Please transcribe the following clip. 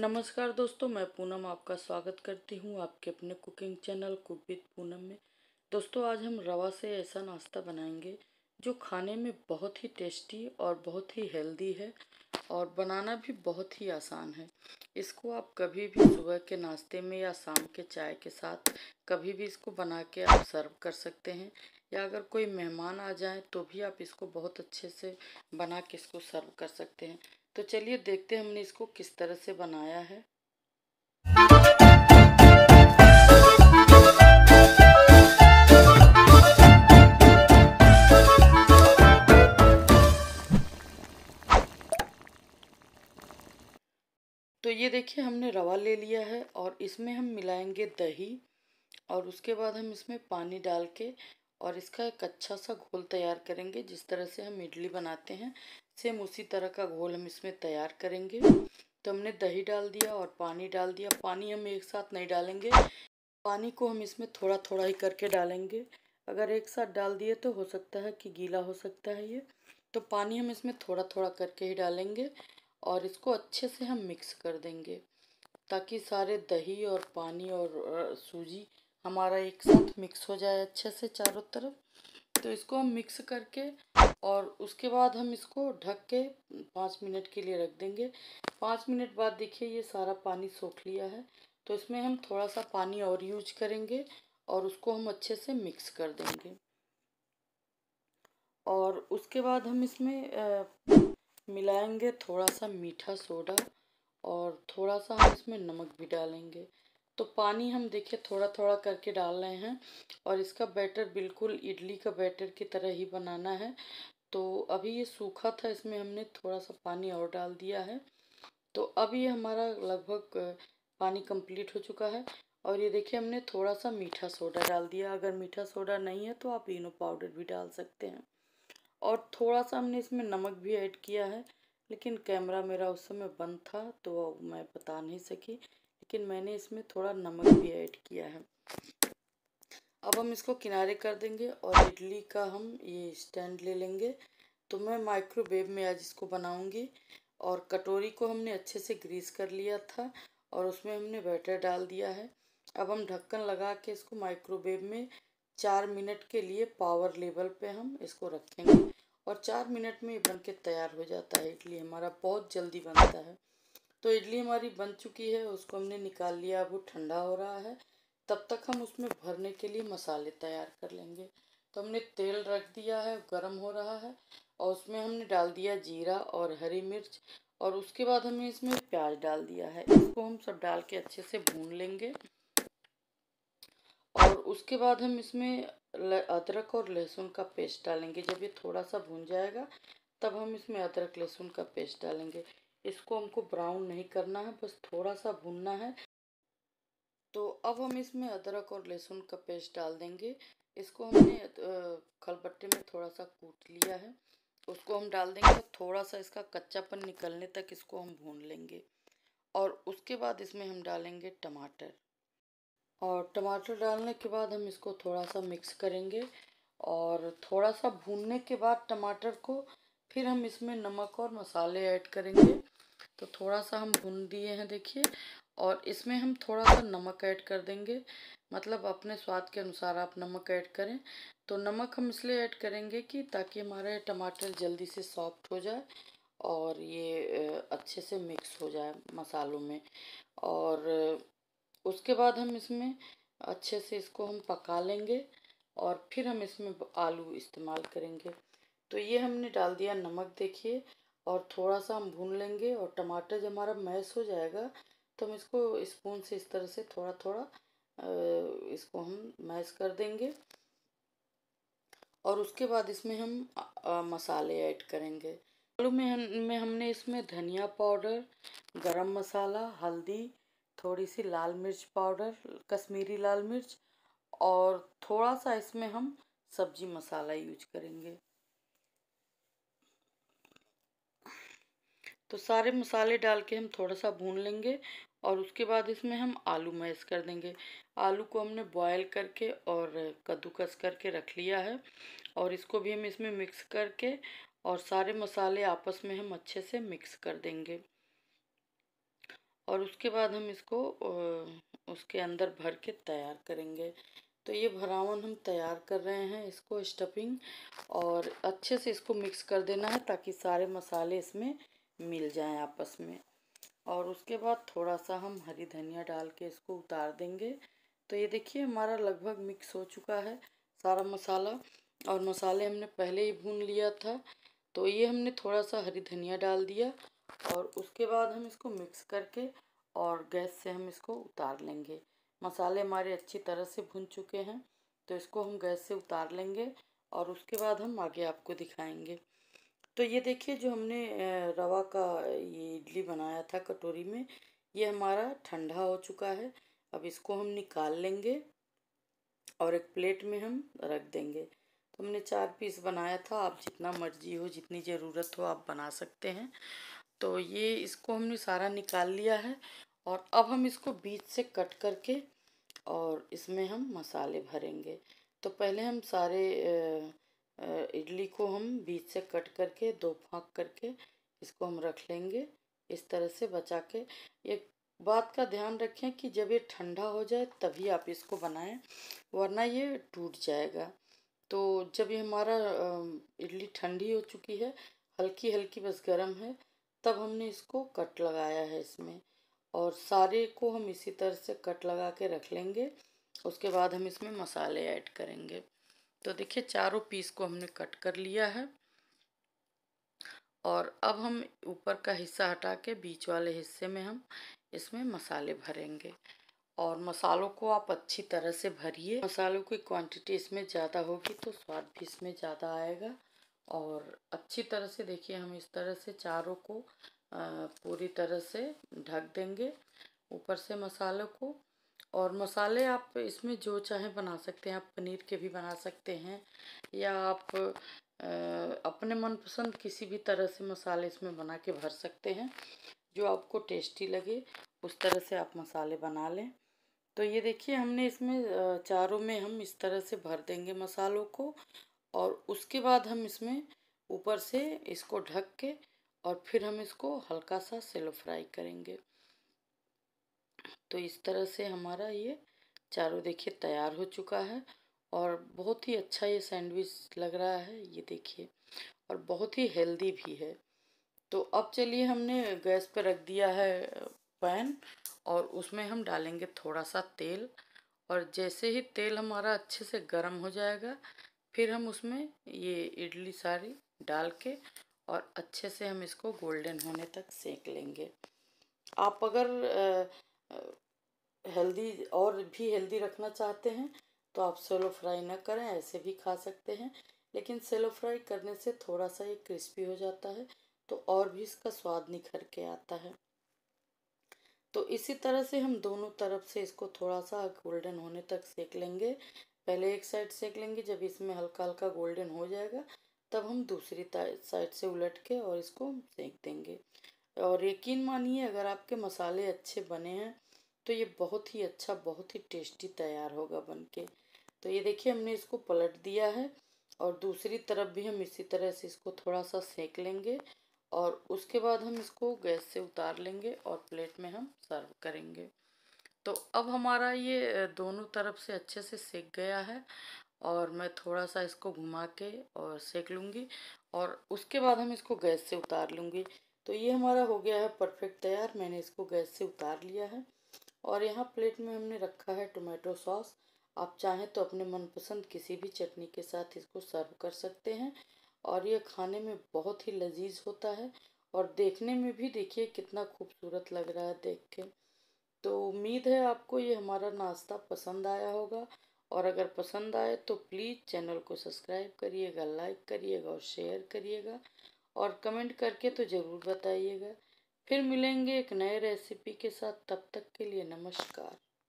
नमस्कार दोस्तों मैं पूनम आपका स्वागत करती हूँ आपके अपने cooking channel cook with Poonam में दोस्तों आज हम रवा से ऐसा नाश्ता बनाएंगे जो खाने में बहुत ही टेस्टी और बहुत ही हेल्दी है और बनाना भी बहुत ही आसान है इसको आप कभी भी सुबह के नाश्ते में या शाम के चाय के साथ कभी भी इसको बना के आप सर्व कर सकते हैं या अगर कोई मेहमान आ जाए तो भी आप इसको बहुत अच्छे से बना के इसको सर्व कर सकते हैं तो चलिए देखते हैं हमने इसको किस तरह से बनाया है तो ये देखिए हमने रवा ले लिया है और इसमें हम मिलाएंगे दही और उसके बाद हम इसमें पानी डाल के और इसका एक अच्छा सा घोल तैयार करेंगे जिस तरह से हम इडली बनाते हैं सेम उसी तरह का घोल हम इसमें तैयार करेंगे तो हमने दही डाल दिया और पानी डाल दिया पानी हम एक साथ नहीं डालेंगे पानी को हम इसमें थोड़ा थोड़ा ही करके डालेंगे अगर एक साथ डाल दिए तो हो सकता है कि गीला हो सकता है ये तो पानी हम इसमें थोड़ा थोड़ा करके ही डालेंगे और इसको अच्छे से हम मिक्स कर देंगे ताकि सारे दही और पानी और सूजी हमारा एक साथ मिक्स हो जाए अच्छे से चारों तरफ तो इसको हम मिक्स करके और उसके बाद हम इसको ढक के पाँच मिनट के लिए रख देंगे पाँच मिनट बाद देखिए ये सारा पानी सोख लिया है तो इसमें हम थोड़ा सा पानी और यूज करेंगे और उसको हम अच्छे से मिक्स कर देंगे और उसके बाद हम इसमें आ, मिलाएंगे थोड़ा सा मीठा सोडा और थोड़ा सा हम इसमें नमक भी डालेंगे तो पानी हम देखिए थोड़ा थोड़ा करके डाल रहे हैं और इसका बैटर बिल्कुल इडली का बैटर की तरह ही बनाना है तो अभी ये सूखा था इसमें हमने थोड़ा सा पानी और डाल दिया है तो अब ये हमारा लगभग पानी कंप्लीट हो चुका है और ये देखिए हमने थोड़ा सा मीठा सोडा डाल दिया अगर मीठा सोडा नहीं है तो आप इनो पाउडर भी डाल सकते हैं और थोड़ा सा हमने इसमें नमक भी ऐड किया है लेकिन कैमरा मेरा उस समय बंद था तो मैं बता नहीं सकी लेकिन मैंने इसमें थोड़ा नमक भी ऐड किया है अब हम इसको किनारे कर देंगे और इडली का हम ये स्टैंड ले लेंगे तो मैं माइक्रोवेव में आज इसको बनाऊंगी और कटोरी को हमने अच्छे से ग्रीस कर लिया था और उसमें हमने बैटर डाल दिया है अब हम ढक्कन लगा के इसको माइक्रोवेव में चार मिनट के लिए पावर लेवल पे हम इसको रखेंगे और चार मिनट में ये बन के तैयार हो जाता है इडली हमारा बहुत जल्दी बनता है तो इडली हमारी बन चुकी है उसको हमने निकाल लिया अब वो ठंडा हो रहा है तब तक हम उसमें भरने के लिए मसाले तैयार कर लेंगे तो हमने तेल रख दिया है गर्म हो रहा है और उसमें हमने डाल दिया जीरा और हरी मिर्च और उसके बाद हमने इसमें प्याज डाल दिया है इसको हम सब डाल के अच्छे से भून लेंगे और उसके बाद हम इसमें अदरक और लहसुन का पेस्ट डालेंगे जब ये थोड़ा सा भून जाएगा तब हम इसमें अदरक लहसुन का पेस्ट डालेंगे इसको हमको ब्राउन नहीं करना है बस थोड़ा सा भूनना है तो अब हम इसमें अदरक और लहसुन का पेस्ट डाल देंगे इसको हमने खलबट्टे में थोड़ा सा कूट लिया है उसको हम डाल देंगे थोड़ा सा इसका कच्चापन निकलने तक इसको हम भून लेंगे और उसके बाद इसमें हम डालेंगे टमाटर और टमाटर डालने के बाद हम इसको थोड़ा सा मिक्स करेंगे और थोड़ा सा भूनने के बाद टमाटर को फिर हम इसमें नमक और मसाले ऐड करेंगे तो थोड़ा सा हम भून दिए हैं देखिए और इसमें हम थोड़ा सा नमक ऐड कर देंगे मतलब अपने स्वाद के अनुसार आप नमक ऐड करें तो नमक हम इसलिए ऐड करेंगे कि ताकि हमारे टमाटर जल्दी से सॉफ्ट हो जाए और ये अच्छे से मिक्स हो जाए मसालों में और उसके बाद हम इसमें अच्छे से इसको हम पका लेंगे और फिर हम इसमें आलू इस्तेमाल करेंगे तो ये हमने डाल दिया नमक देखिए और थोड़ा सा हम भून लेंगे और टमाटर जब हमारा मैश हो जाएगा तो हम इसको स्पून से इस तरह से थोड़ा थोड़ा इसको हम मैश कर देंगे और उसके बाद इसमें हम मसाले ऐड करेंगे आलू में हम में हमने इसमें धनिया पाउडर गरम मसाला हल्दी थोड़ी सी लाल मिर्च पाउडर कश्मीरी लाल मिर्च और थोड़ा सा इसमें हम सब्जी मसाला यूज करेंगे तो सारे मसाले डाल के हम थोड़ा सा भून लेंगे और उसके बाद इसमें हम आलू मैश कर देंगे आलू को हमने बॉयल करके और कद्दूकस करके रख लिया है और इसको भी हम इसमें मिक्स करके और सारे मसाले आपस में हम अच्छे से मिक्स कर देंगे और उसके बाद हम इसको उसके अंदर भर के तैयार करेंगे तो ये भरावन हम तैयार कर रहे हैं इसको स्टफिंग और अच्छे से इसको मिक्स कर देना है ताकि सारे मसाले इसमें मिल जाएं आपस में और उसके बाद थोड़ा सा हम हरी धनिया डाल के इसको उतार देंगे तो ये देखिए हमारा लगभग मिक्स हो चुका है सारा मसाला और मसाले हमने पहले ही भून लिया था तो ये हमने थोड़ा सा हरी धनिया डाल दिया और उसके बाद हम इसको मिक्स करके और गैस से हम इसको उतार लेंगे मसाले हमारे अच्छी तरह से भुन चुके हैं तो इसको हम गैस से उतार लेंगे और उसके बाद हम आगे आपको दिखाएंगे तो ये देखिए जो हमने रवा का ये इडली बनाया था कटोरी में ये हमारा ठंडा हो चुका है अब इसको हम निकाल लेंगे और एक प्लेट में हम रख देंगे तो हमने चार पीस बनाया था आप जितना मर्जी हो जितनी ज़रूरत हो आप बना सकते हैं तो ये इसको हमने सारा निकाल लिया है और अब हम इसको बीच से कट करके और इसमें हम मसाले भरेंगे तो पहले हम सारे इडली को हम बीच से कट करके दो फाँक करके इसको हम रख लेंगे इस तरह से बचा के ये बात का ध्यान रखें कि जब ये ठंडा हो जाए तभी आप इसको बनाएं वरना ये टूट जाएगा तो जब ये हमारा इडली ठंडी हो चुकी है हल्की हल्की बस गर्म है तब हमने इसको कट लगाया है इसमें और सारे को हम इसी तरह से कट लगा के रख लेंगे उसके बाद हम इसमें मसाले ऐड करेंगे तो देखिए चारों पीस को हमने कट कर लिया है और अब हम ऊपर का हिस्सा हटा के बीच वाले हिस्से में हम इसमें मसाले भरेंगे और मसालों को आप अच्छी तरह से भरिए मसालों की क्वांटिटी इसमें ज़्यादा होगी तो स्वाद भी इसमें ज़्यादा आएगा और अच्छी तरह से देखिए हम इस तरह से चारों को पूरी तरह से ढक देंगे ऊपर से मसालों को और मसाले आप इसमें जो चाहे बना सकते हैं आप पनीर के भी बना सकते हैं या आप अपने मनपसंद किसी भी तरह से मसाले इसमें बना के भर सकते हैं जो आपको टेस्टी लगे उस तरह से आप मसाले बना लें तो ये देखिए हमने इसमें चारों में हम इस तरह से भर देंगे मसालों को और उसके बाद हम इसमें ऊपर से इसको ढक के और फिर हम इसको हल्का सा सेलो फ्राई करेंगे तो इस तरह से हमारा ये चारों देखिए तैयार हो चुका है और बहुत ही अच्छा ये सैंडविच लग रहा है ये देखिए और बहुत ही हेल्दी भी है तो अब चलिए हमने गैस पर रख दिया है पैन और उसमें हम डालेंगे थोड़ा सा तेल और जैसे ही तेल हमारा अच्छे से गर्म हो जाएगा फिर हम उसमें ये इडली सारी डाल के और अच्छे से हम इसको गोल्डन होने तक सेक लेंगे आप अगर हेल्दी और भी हेल्दी रखना चाहते हैं तो आप सेलो फ्राई ना करें ऐसे भी खा सकते हैं लेकिन सेलो फ्राई करने से थोड़ा सा ये क्रिस्पी हो जाता है तो और भी इसका स्वाद निखर के आता है तो इसी तरह से हम दोनों तरफ से इसको थोड़ा सा गोल्डन होने तक सेक लेंगे पहले एक साइड सेक लेंगे जब इसमें हल्का हल्का गोल्डन हो जाएगा तब हम दूसरी साइड से उलट के और इसको सेक देंगे और यकीन मानिए अगर आपके मसाले अच्छे बने हैं तो ये बहुत ही अच्छा बहुत ही टेस्टी तैयार होगा बनके तो ये देखिए हमने इसको पलट दिया है और दूसरी तरफ भी हम इसी तरह से इसको थोड़ा सा सेक लेंगे और उसके बाद हम इसको गैस से उतार लेंगे और प्लेट में हम सर्व करेंगे तो अब हमारा ये दोनों तरफ से अच्छे से सेक गया है और मैं थोड़ा सा इसको घुमा के और सेक लूँगी और उसके बाद हम इसको गैस से उतार लूँगी तो ये हमारा हो गया है परफेक्ट तैयार मैंने इसको गैस से उतार लिया है और यहाँ प्लेट में हमने रखा है टोमेटो सॉस आप चाहें तो अपने मनपसंद किसी भी चटनी के साथ इसको सर्व कर सकते हैं और ये खाने में बहुत ही लजीज होता है और देखने में भी देखिए कितना खूबसूरत लग रहा है देख के तो उम्मीद है आपको ये हमारा नाश्ता पसंद आया होगा और अगर पसंद आए तो प्लीज़ चैनल को सब्सक्राइब करिएगा लाइक करिएगा और शेयर करिएगा और कमेंट करके तो ज़रूर बताइएगा फिर मिलेंगे एक नए रेसिपी के साथ तब तक के लिए नमस्कार